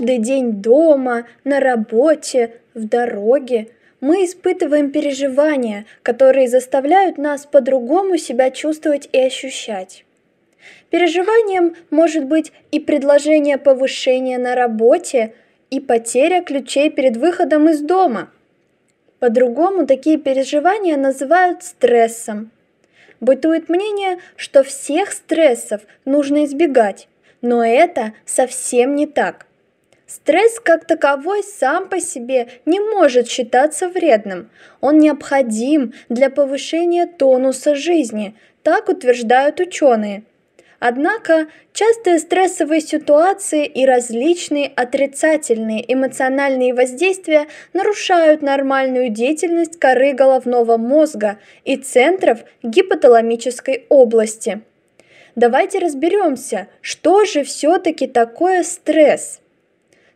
каждый день дома, на работе, в дороге мы испытываем переживания, которые заставляют нас по-другому себя чувствовать и ощущать. Переживанием может быть и предложение повышения на работе, и потеря ключей перед выходом из дома. По-другому такие переживания называют стрессом. Бытует мнение, что всех стрессов нужно избегать, но это совсем не так. Стресс как таковой сам по себе не может считаться вредным. Он необходим для повышения тонуса жизни, так утверждают ученые. Однако частые стрессовые ситуации и различные отрицательные эмоциональные воздействия нарушают нормальную деятельность коры головного мозга и центров гипоталамической области. Давайте разберемся, что же все-таки такое стресс.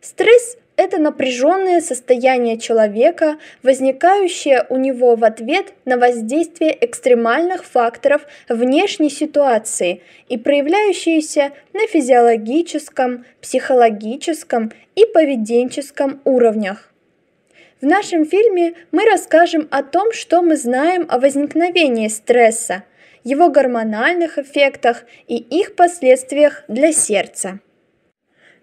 Стресс – это напряженное состояние человека, возникающее у него в ответ на воздействие экстремальных факторов внешней ситуации и проявляющееся на физиологическом, психологическом и поведенческом уровнях. В нашем фильме мы расскажем о том, что мы знаем о возникновении стресса, его гормональных эффектах и их последствиях для сердца.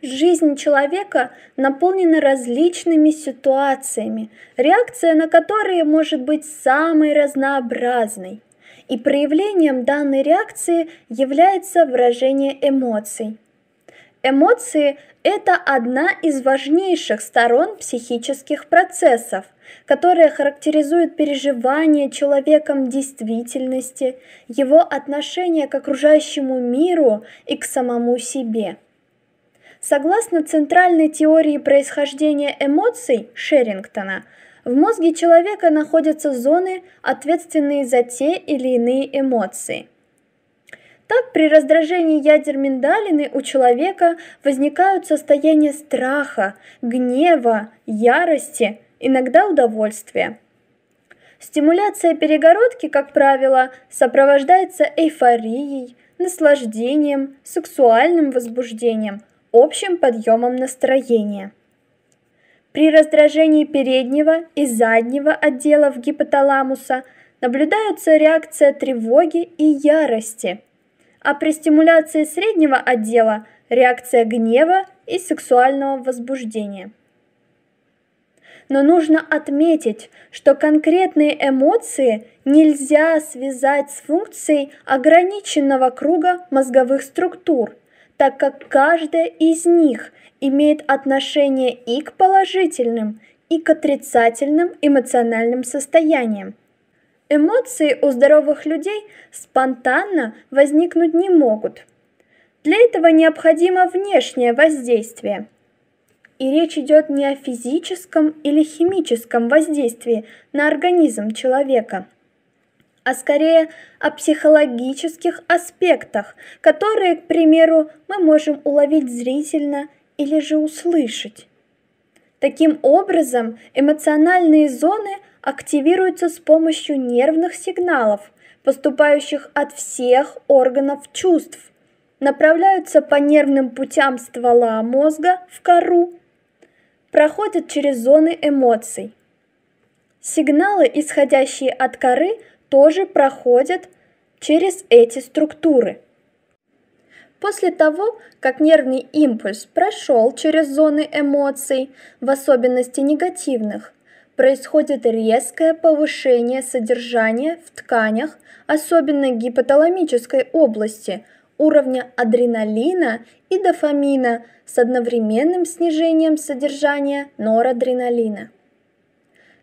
Жизнь человека наполнена различными ситуациями, реакция на которые может быть самой разнообразной. И проявлением данной реакции является выражение эмоций. Эмоции – это одна из важнейших сторон психических процессов, которая характеризует переживание человеком действительности, его отношение к окружающему миру и к самому себе – Согласно центральной теории происхождения эмоций Шерингтона, в мозге человека находятся зоны, ответственные за те или иные эмоции. Так, при раздражении ядер миндалины у человека возникают состояния страха, гнева, ярости, иногда удовольствия. Стимуляция перегородки, как правило, сопровождается эйфорией, наслаждением, сексуальным возбуждением, общим подъемом настроения. При раздражении переднего и заднего отделов гипоталамуса наблюдаются реакция тревоги и ярости, а при стимуляции среднего отдела – реакция гнева и сексуального возбуждения. Но нужно отметить, что конкретные эмоции нельзя связать с функцией ограниченного круга мозговых структур – так как каждая из них имеет отношение и к положительным, и к отрицательным эмоциональным состояниям. Эмоции у здоровых людей спонтанно возникнуть не могут. Для этого необходимо внешнее воздействие. И речь идет не о физическом или химическом воздействии на организм человека – а скорее о психологических аспектах, которые, к примеру, мы можем уловить зрительно или же услышать. Таким образом, эмоциональные зоны активируются с помощью нервных сигналов, поступающих от всех органов чувств, направляются по нервным путям ствола мозга в кору, проходят через зоны эмоций. Сигналы, исходящие от коры, тоже проходят через эти структуры. После того, как нервный импульс прошел через зоны эмоций, в особенности негативных, происходит резкое повышение содержания в тканях, особенно гипоталамической области, уровня адреналина и дофамина с одновременным снижением содержания норадреналина.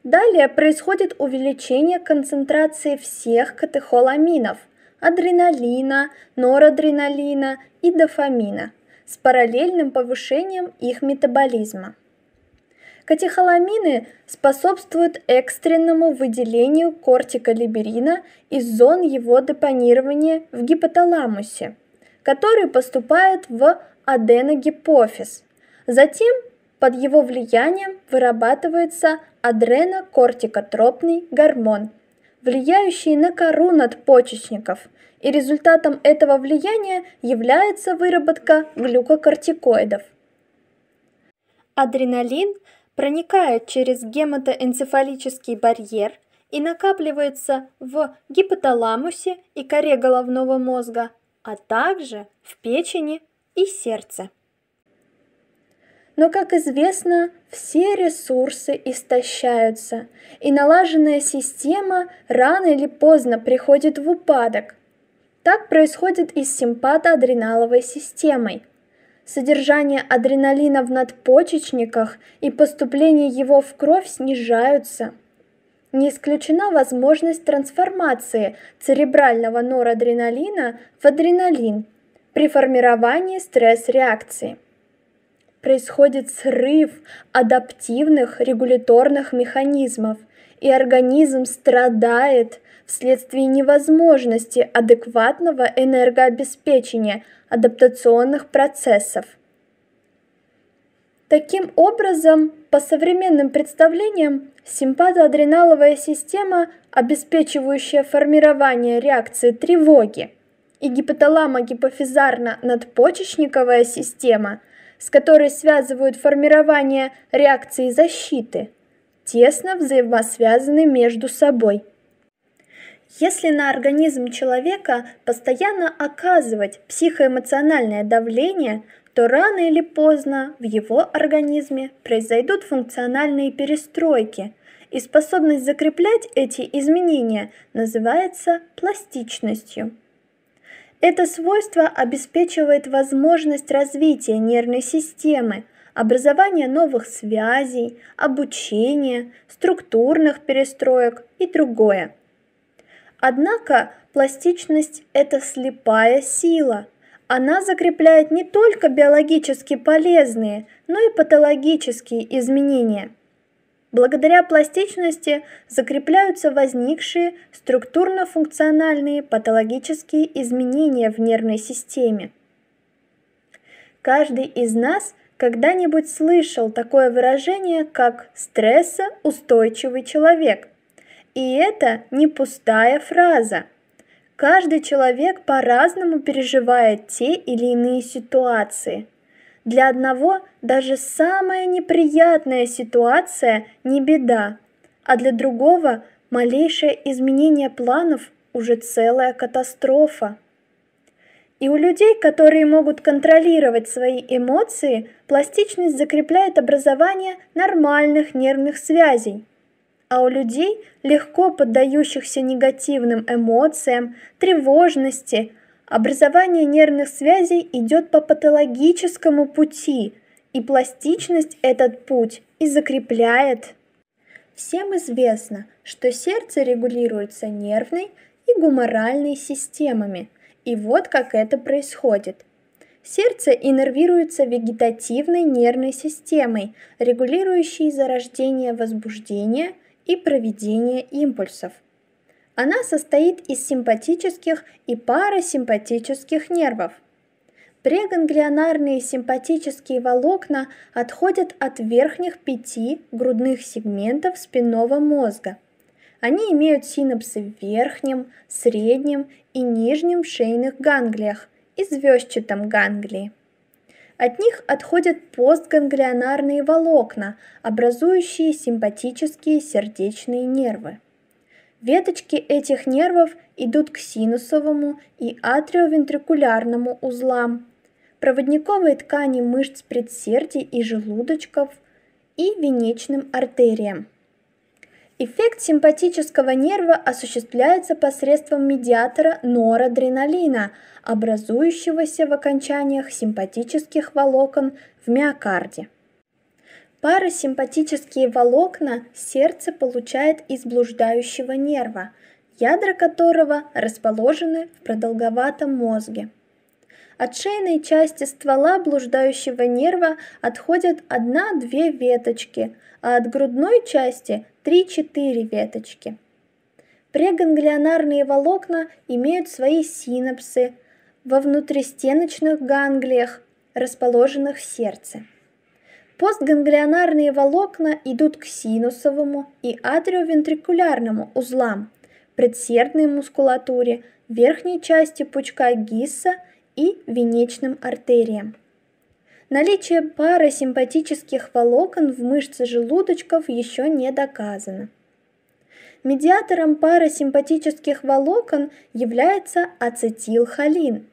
Далее происходит увеличение концентрации всех катехоламинов – адреналина, норадреналина и дофамина – с параллельным повышением их метаболизма. Катехоламины способствуют экстренному выделению кортиколиберина из зон его депонирования в гипоталамусе, который поступает в аденогипофиз. Затем под его влиянием вырабатывается адренокортикотропный гормон, влияющий на кору надпочечников, и результатом этого влияния является выработка глюкокортикоидов. Адреналин проникает через гематоэнцефалический барьер и накапливается в гипоталамусе и коре головного мозга, а также в печени и сердце. Но, как известно, все ресурсы истощаются, и налаженная система рано или поздно приходит в упадок. Так происходит и с симпатоадреналовой системой. Содержание адреналина в надпочечниках и поступление его в кровь снижаются. Не исключена возможность трансформации церебрального норадреналина в адреналин при формировании стресс-реакции происходит срыв адаптивных регуляторных механизмов, и организм страдает вследствие невозможности адекватного энергообеспечения адаптационных процессов. Таким образом, по современным представлениям, симпатоадреналовая система, обеспечивающая формирование реакции тревоги, и гипоталамо-гипофизарно-надпочечниковая система – с которой связывают формирование реакции защиты, тесно взаимосвязаны между собой. Если на организм человека постоянно оказывать психоэмоциональное давление, то рано или поздно в его организме произойдут функциональные перестройки, и способность закреплять эти изменения называется пластичностью. Это свойство обеспечивает возможность развития нервной системы, образования новых связей, обучения, структурных перестроек и другое. Однако пластичность – это слепая сила. Она закрепляет не только биологически полезные, но и патологические изменения – Благодаря пластичности закрепляются возникшие структурно-функциональные патологические изменения в нервной системе. Каждый из нас когда-нибудь слышал такое выражение, как «стрессоустойчивый человек». И это не пустая фраза. Каждый человек по-разному переживает те или иные ситуации – для одного даже самая неприятная ситуация не беда, а для другого малейшее изменение планов уже целая катастрофа. И у людей, которые могут контролировать свои эмоции, пластичность закрепляет образование нормальных нервных связей. А у людей, легко поддающихся негативным эмоциям, тревожности, Образование нервных связей идет по патологическому пути, и пластичность этот путь и закрепляет. Всем известно, что сердце регулируется нервной и гуморальной системами. И вот как это происходит. Сердце иннервируется вегетативной нервной системой, регулирующей зарождение возбуждения и проведение импульсов – она состоит из симпатических и парасимпатических нервов. Преганглионарные симпатические волокна отходят от верхних пяти грудных сегментов спинного мозга. Они имеют синапсы в верхнем, среднем и нижнем шейных ганглиях и звездчатом ганглии. От них отходят постганглионарные волокна, образующие симпатические сердечные нервы. Веточки этих нервов идут к синусовому и атриовентрикулярному узлам, проводниковой ткани мышц предсердий и желудочков и венечным артериям. Эффект симпатического нерва осуществляется посредством медиатора норадреналина, образующегося в окончаниях симпатических волокон в миокарде. Парасимпатические волокна сердце получает из блуждающего нерва, ядра которого расположены в продолговатом мозге. От шейной части ствола блуждающего нерва отходят 1-2 веточки, а от грудной части 3-4 веточки. Преганглионарные волокна имеют свои синапсы во внутристеночных ганглиях, расположенных в сердце. Постганглионарные волокна идут к синусовому и атриовентрикулярному узлам, предсердной мускулатуре, верхней части пучка Гисса и венечным артериям. Наличие парасимпатических волокон в мышце желудочков еще не доказано. Медиатором парасимпатических волокон является ацетилхолин.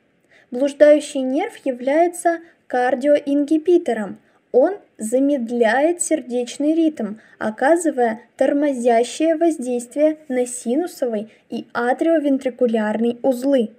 Блуждающий нерв является кардиоингибитором. Он замедляет сердечный ритм, оказывая тормозящее воздействие на синусовый и атриовентрикулярный узлы.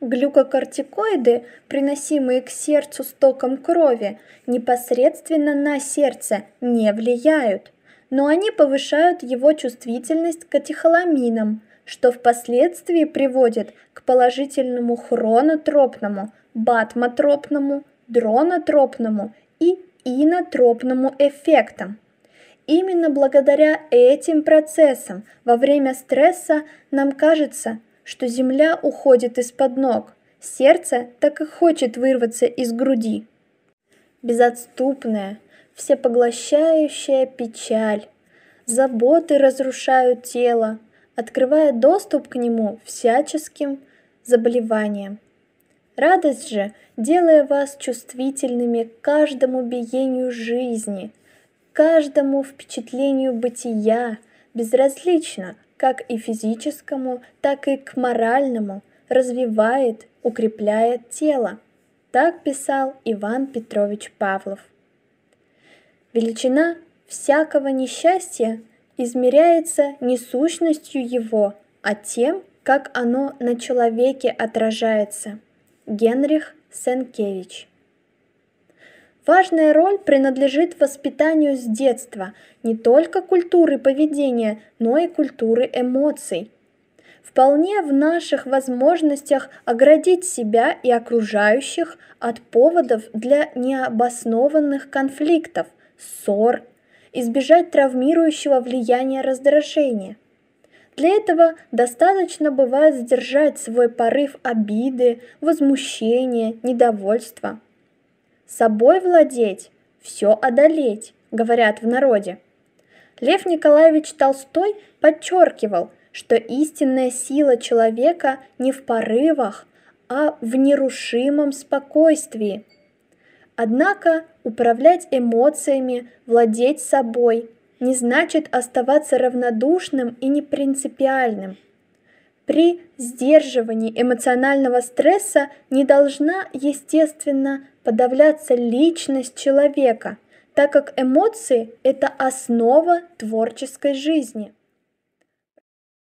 Глюкокортикоиды, приносимые к сердцу стоком крови, непосредственно на сердце не влияют, но они повышают его чувствительность к катехоламинам, что впоследствии приводит к положительному хронотропному, батмотропному, дронотропному и инотропному эффектам. Именно благодаря этим процессам во время стресса нам кажется, что земля уходит из-под ног, сердце так и хочет вырваться из груди. Безотступная, всепоглощающая печаль. Заботы разрушают тело, открывая доступ к нему всяческим заболеваниям. Радость же, делая вас чувствительными к каждому биению жизни, каждому впечатлению бытия, безразлично, как и физическому, так и к моральному, развивает, укрепляет тело. Так писал Иван Петрович Павлов. Величина всякого несчастья измеряется не сущностью его, а тем, как оно на человеке отражается – Генрих Сенкевич. Важная роль принадлежит воспитанию с детства не только культуры поведения, но и культуры эмоций. Вполне в наших возможностях оградить себя и окружающих от поводов для необоснованных конфликтов, ссор, избежать травмирующего влияния раздражения – для этого достаточно бывает сдержать свой порыв обиды, возмущения, недовольства. Собой владеть, все одолеть, говорят в народе. Лев Николаевич Толстой подчеркивал, что истинная сила человека не в порывах, а в нерушимом спокойствии. Однако управлять эмоциями, владеть собой не значит оставаться равнодушным и непринципиальным. При сдерживании эмоционального стресса не должна, естественно, подавляться личность человека, так как эмоции – это основа творческой жизни.